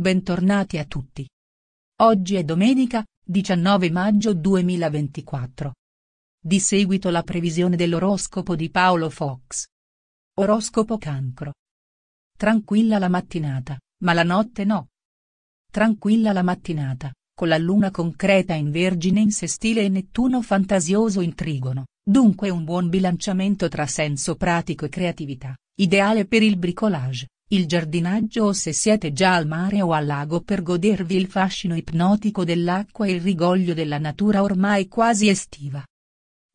Bentornati a tutti. Oggi è domenica, 19 maggio 2024. Di seguito la previsione dell'oroscopo di Paolo Fox. Oroscopo Cancro. Tranquilla la mattinata, ma la notte no. Tranquilla la mattinata, con la luna concreta in Vergine in sestile e Nettuno fantasioso in Trigono, dunque un buon bilanciamento tra senso pratico e creatività, ideale per il bricolage il giardinaggio o se siete già al mare o al lago per godervi il fascino ipnotico dell'acqua e il rigoglio della natura ormai quasi estiva.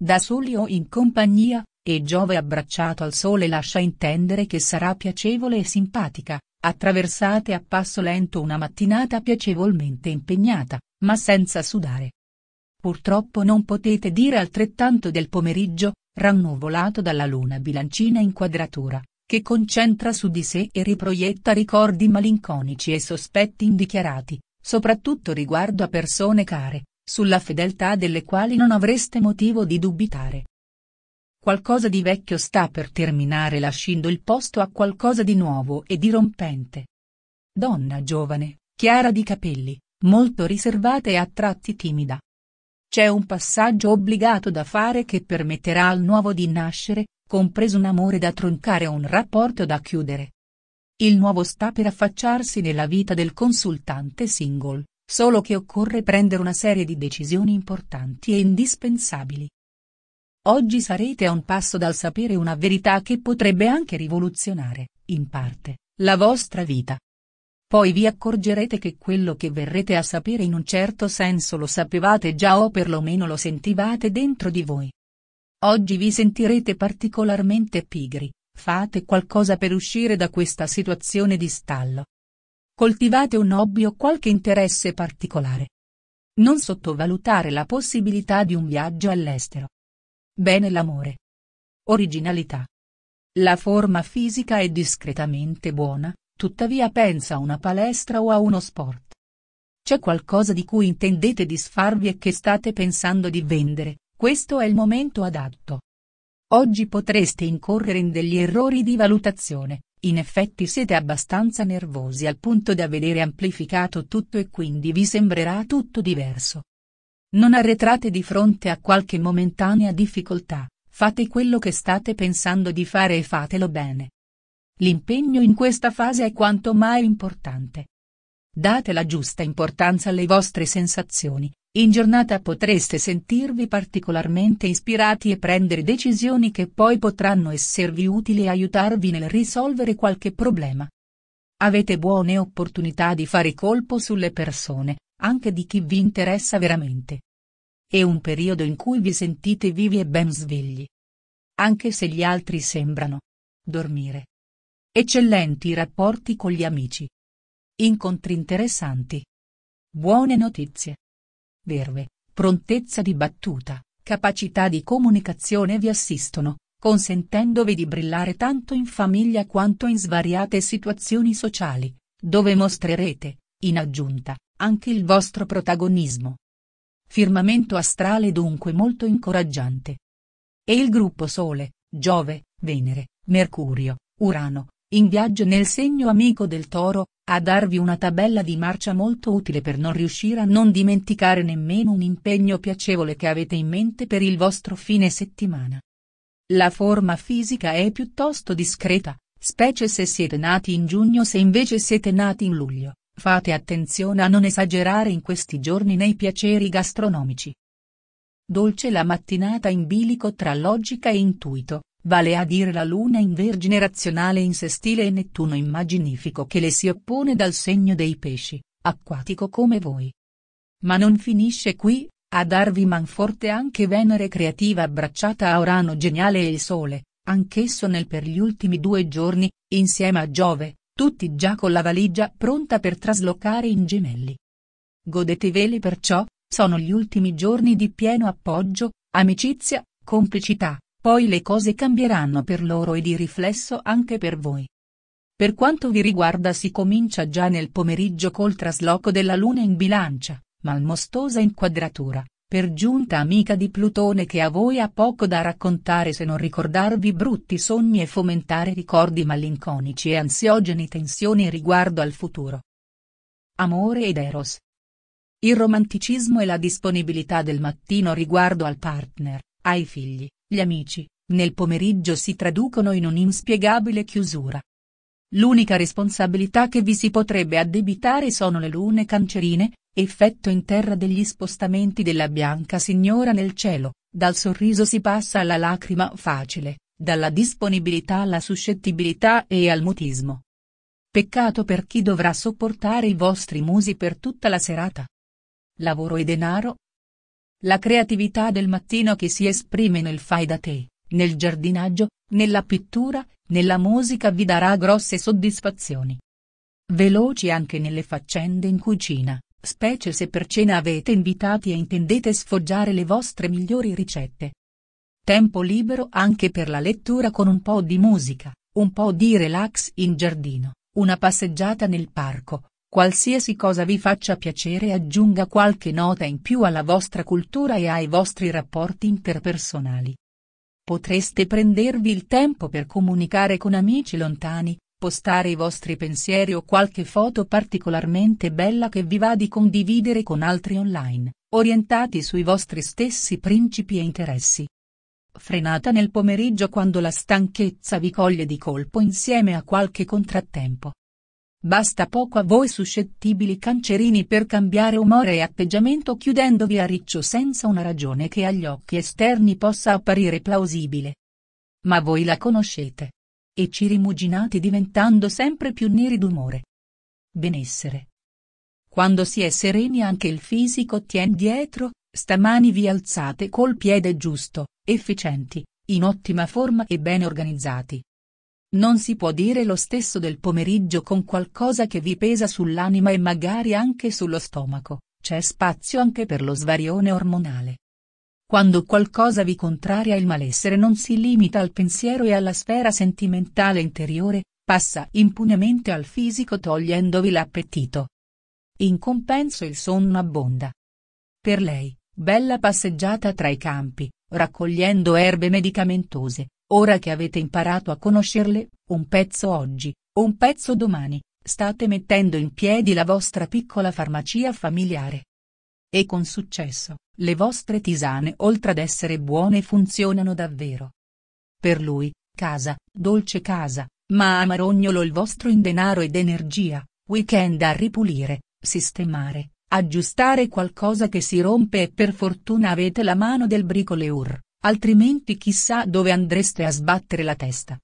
Da soli o in compagnia, e Giove abbracciato al sole lascia intendere che sarà piacevole e simpatica, attraversate a passo lento una mattinata piacevolmente impegnata, ma senza sudare. Purtroppo non potete dire altrettanto del pomeriggio, rannuvolato dalla luna bilancina in quadratura, che concentra su di sé e riproietta ricordi malinconici e sospetti indichiarati, soprattutto riguardo a persone care, sulla fedeltà delle quali non avreste motivo di dubitare. Qualcosa di vecchio sta per terminare lasciando il posto a qualcosa di nuovo e dirompente. Donna giovane, chiara di capelli, molto riservata e a tratti timida. C'è un passaggio obbligato da fare che permetterà al nuovo di nascere, compreso un amore da troncare o un rapporto da chiudere. Il nuovo sta per affacciarsi nella vita del consultante single, solo che occorre prendere una serie di decisioni importanti e indispensabili. Oggi sarete a un passo dal sapere una verità che potrebbe anche rivoluzionare, in parte, la vostra vita. Poi vi accorgerete che quello che verrete a sapere in un certo senso lo sapevate già o perlomeno lo sentivate dentro di voi. Oggi vi sentirete particolarmente pigri, fate qualcosa per uscire da questa situazione di stallo. Coltivate un hobby o qualche interesse particolare. Non sottovalutare la possibilità di un viaggio all'estero. Bene l'amore. Originalità. La forma fisica è discretamente buona, tuttavia pensa a una palestra o a uno sport. C'è qualcosa di cui intendete disfarvi e che state pensando di vendere, questo è il momento adatto. Oggi potreste incorrere in degli errori di valutazione, in effetti siete abbastanza nervosi al punto da vedere amplificato tutto e quindi vi sembrerà tutto diverso. Non arretrate di fronte a qualche momentanea difficoltà, fate quello che state pensando di fare e fatelo bene. L'impegno in questa fase è quanto mai importante. Date la giusta importanza alle vostre sensazioni, in giornata potreste sentirvi particolarmente ispirati e prendere decisioni che poi potranno esservi utili e aiutarvi nel risolvere qualche problema. Avete buone opportunità di fare colpo sulle persone, anche di chi vi interessa veramente. È un periodo in cui vi sentite vivi e ben svegli. Anche se gli altri sembrano dormire. Eccellenti rapporti con gli amici. Incontri interessanti. Buone notizie. Verve, prontezza di battuta, capacità di comunicazione vi assistono, consentendovi di brillare tanto in famiglia quanto in svariate situazioni sociali, dove mostrerete, in aggiunta, anche il vostro protagonismo. Firmamento astrale dunque molto incoraggiante. E il gruppo Sole, Giove, Venere, Mercurio, Urano, in viaggio nel segno amico del toro, a darvi una tabella di marcia molto utile per non riuscire a non dimenticare nemmeno un impegno piacevole che avete in mente per il vostro fine settimana. La forma fisica è piuttosto discreta, specie se siete nati in giugno se invece siete nati in luglio, fate attenzione a non esagerare in questi giorni nei piaceri gastronomici. Dolce la mattinata in bilico tra logica e intuito, vale a dire la luna in vergine razionale in sestile e Nettuno immaginifico che le si oppone dal segno dei pesci, acquatico come voi. Ma non finisce qui, a darvi manforte anche Venere creativa abbracciata a Urano geniale e il Sole, anch'esso nel per gli ultimi due giorni, insieme a Giove, tutti già con la valigia pronta per traslocare in gemelli. Godeteveli perciò, sono gli ultimi giorni di pieno appoggio, amicizia, complicità, poi le cose cambieranno per loro e di riflesso anche per voi. Per quanto vi riguarda si comincia già nel pomeriggio col trasloco della Luna in bilancia, malmostosa inquadratura, per giunta amica di Plutone che a voi ha poco da raccontare se non ricordarvi brutti sogni e fomentare ricordi malinconici e ansiogeni tensioni riguardo al futuro. Amore ed Eros. Il romanticismo e la disponibilità del mattino riguardo al partner, ai figli, gli amici, nel pomeriggio si traducono in un'inspiegabile chiusura. L'unica responsabilità che vi si potrebbe addebitare sono le lune cancerine, effetto in terra degli spostamenti della bianca signora nel cielo, dal sorriso si passa alla lacrima facile, dalla disponibilità alla suscettibilità e al mutismo. Peccato per chi dovrà sopportare i vostri musi per tutta la serata. Lavoro e denaro, la creatività del mattino che si esprime nel fai da te, nel giardinaggio, nella pittura, nella musica vi darà grosse soddisfazioni. Veloci anche nelle faccende in cucina, specie se per cena avete invitati e intendete sfoggiare le vostre migliori ricette. Tempo libero anche per la lettura con un po' di musica, un po' di relax in giardino, una passeggiata nel parco, Qualsiasi cosa vi faccia piacere aggiunga qualche nota in più alla vostra cultura e ai vostri rapporti interpersonali. Potreste prendervi il tempo per comunicare con amici lontani, postare i vostri pensieri o qualche foto particolarmente bella che vi va di condividere con altri online, orientati sui vostri stessi principi e interessi. Frenata nel pomeriggio quando la stanchezza vi coglie di colpo insieme a qualche contrattempo. Basta poco a voi suscettibili cancerini per cambiare umore e atteggiamento chiudendovi a riccio senza una ragione che agli occhi esterni possa apparire plausibile. Ma voi la conoscete. E ci rimuginate diventando sempre più neri d'umore. Benessere. Quando si è sereni anche il fisico tien dietro, stamani vi alzate col piede giusto, efficienti, in ottima forma e ben organizzati, non si può dire lo stesso del pomeriggio con qualcosa che vi pesa sull'anima e magari anche sullo stomaco, c'è spazio anche per lo svarione ormonale. Quando qualcosa vi contraria il malessere non si limita al pensiero e alla sfera sentimentale interiore, passa impunemente al fisico togliendovi l'appetito. In compenso il sonno abbonda. Per lei, bella passeggiata tra i campi, raccogliendo erbe medicamentose, Ora che avete imparato a conoscerle, un pezzo oggi, un pezzo domani, state mettendo in piedi la vostra piccola farmacia familiare. E con successo, le vostre tisane oltre ad essere buone funzionano davvero. Per lui, casa, dolce casa, ma amarognolo il vostro in denaro ed energia, weekend a ripulire, sistemare, aggiustare qualcosa che si rompe e per fortuna avete la mano del bricoleur altrimenti chissà dove andreste a sbattere la testa.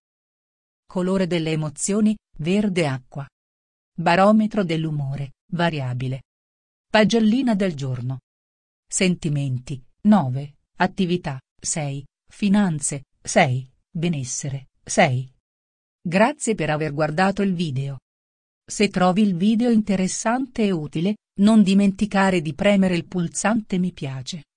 Colore delle emozioni, verde acqua. Barometro dell'umore, variabile. Pagellina del giorno. Sentimenti, 9, attività, 6, finanze, 6, benessere, 6. Grazie per aver guardato il video. Se trovi il video interessante e utile, non dimenticare di premere il pulsante mi piace.